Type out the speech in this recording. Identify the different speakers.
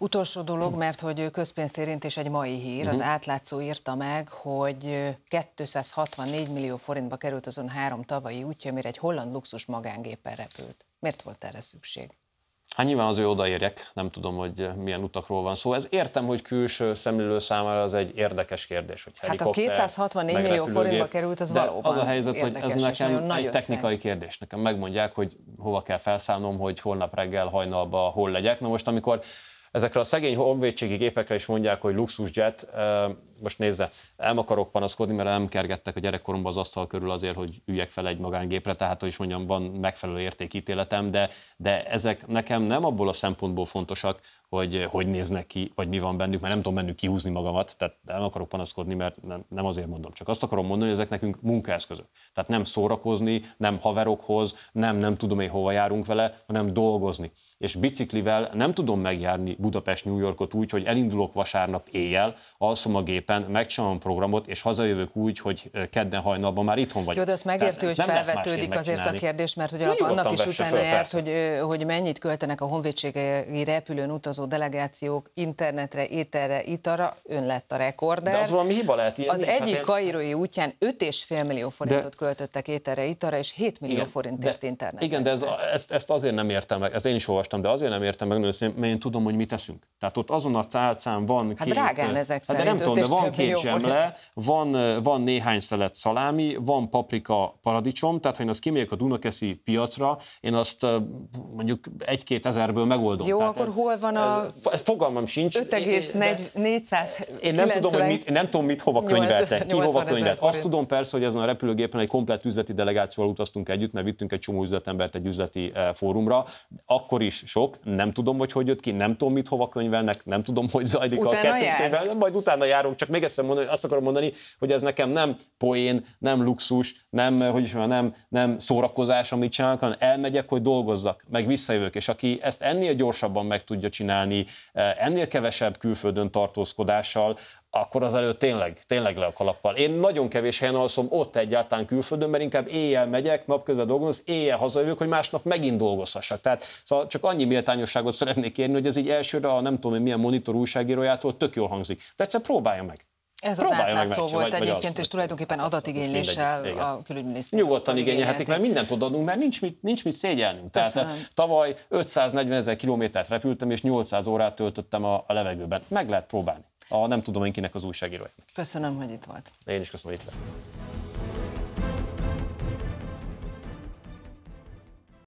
Speaker 1: Utolsó dolog, mert hogy közpénzérintés egy mai hír, uh-huh. az mhm. átlátszó írta meg, hogy 264 millió forintba került azon három tavalyi útja, amire egy holland luxus magángéppel repült. Miért volt erre szükség?
Speaker 2: Hát nyilván az ő odaérjek, nem tudom, hogy milyen utakról van szó. Szóval ez értem, hogy külső szemlélő számára az egy érdekes kérdés. Hogy hát a 264 millió forintba került, az valóban Az a helyzet, hogy ez nekem nagyon egy technikai összeg. kérdés. Nekem megmondják, hogy hova kell felszállnom, hogy holnap reggel hajnalba hol legyek. Na most, amikor ezekre a szegény honvédségi gépekre is mondják, hogy luxusjet. Most nézze, el akarok panaszkodni, mert nem kergettek a gyerekkoromban az asztal körül azért, hogy üljek fel egy magángépre, tehát hogy is mondjam, van megfelelő értékítéletem, de, de ezek nekem nem abból a szempontból fontosak, hogy eh, hogy néznek ki, vagy mi van bennük, mert nem tudom bennük kihúzni magamat, tehát nem akarok panaszkodni, mert nem, nem azért mondom, csak azt akarom mondani, hogy ezek nekünk munkaeszközök. Tehát nem szórakozni, nem haverokhoz, nem nem tudom én hova járunk vele, hanem dolgozni. És biciklivel nem tudom megjárni Budapest-New Yorkot úgy, hogy elindulok vasárnap éjjel, alszom a gépen, megcsinálom a programot, és hazajövök úgy, hogy eh, kedden hajnalban már itthon vagyok. Jó, de azt megértő, hogy felvetődik azért a kérdés,
Speaker 1: mert hogy annak is utána járt, hogy, eh, hogy mennyit költenek a honvédségi repülőn utazók utazó delegációk internetre, ételre, itara ön lett a rekorder. De az valami hiba
Speaker 2: lehet ilyen Az nincs, hát egyik hát
Speaker 1: kairói útján 5,5 millió forintot de, költöttek ételre, itara, és 7 millió igen, forintért de, internetre. Igen, de ez,
Speaker 2: ezt, ezt azért nem értem meg, ezt én is olvastam, de azért nem értem meg, mert én tudom, hogy mit teszünk. Tehát ott azon a tálcán van hát két... drágán ezek hát de nem tudom, de van két zsemle, van, van néhány szelet szalámi, van paprika paradicsom, tehát ha én azt kimegyek a Dunakeszi piacra, én azt mondjuk egy-két ezerből megoldom. Jó, Tehát
Speaker 1: akkor ez, hol van a
Speaker 2: ez Fogalmam sincs.
Speaker 1: 5,400 Én nem tudom, hogy mit,
Speaker 2: én nem tudom, mit hova könyveltek, ki hova könyvelt. Azt tudom persze, hogy ezen a repülőgépen egy komplett üzleti delegációval utaztunk együtt, mert vittünk egy csomó üzletembert egy üzleti e, fórumra. Akkor is sok, nem tudom, hogy hogy jött ki, nem tudom, mit hova könyvelnek, nem tudom, hogy zajlik utána a kettős majd utána járunk, csak még egyszer mondani, azt akarom mondani, hogy ez nekem nem poén, nem luxus, nem, e, hogy is mondjam, nem, nem szórakozás, amit csinálnak, hanem elmegyek, hogy dolgozzak, meg visszajövök, és aki ezt ennél gyorsabban meg tudja csinálni, csinálni e, ennél kevesebb külföldön tartózkodással, akkor az előtt tényleg, tényleg le a kalappal. Én nagyon kevés helyen alszom ott egyáltalán külföldön, mert inkább éjjel megyek, napközben dolgozom, éjjel hazajövök, hogy másnap megint dolgozhassak. Tehát szóval csak annyi méltányosságot szeretnék kérni, hogy ez így elsőre, a nem tudom én milyen monitor újságírójától tök jól hangzik. De egyszer próbálja meg.
Speaker 1: Ez az átlátszó volt vagy, egyébként, vagy az, és tulajdonképpen adatigényléssel a
Speaker 2: külügyminiszter. Nyugodtan igényelhetik, mert mindent odaadunk, mert nincs mit, nincs mit szégyelnünk. Köszönöm. Tehát tavaly 540 ezer kilométert repültem, és 800 órát töltöttem a, a levegőben. Meg lehet próbálni. A nem tudom én kinek az újságírójának.
Speaker 1: Köszönöm, hogy itt volt.
Speaker 2: Én is köszönöm, hogy itt lett.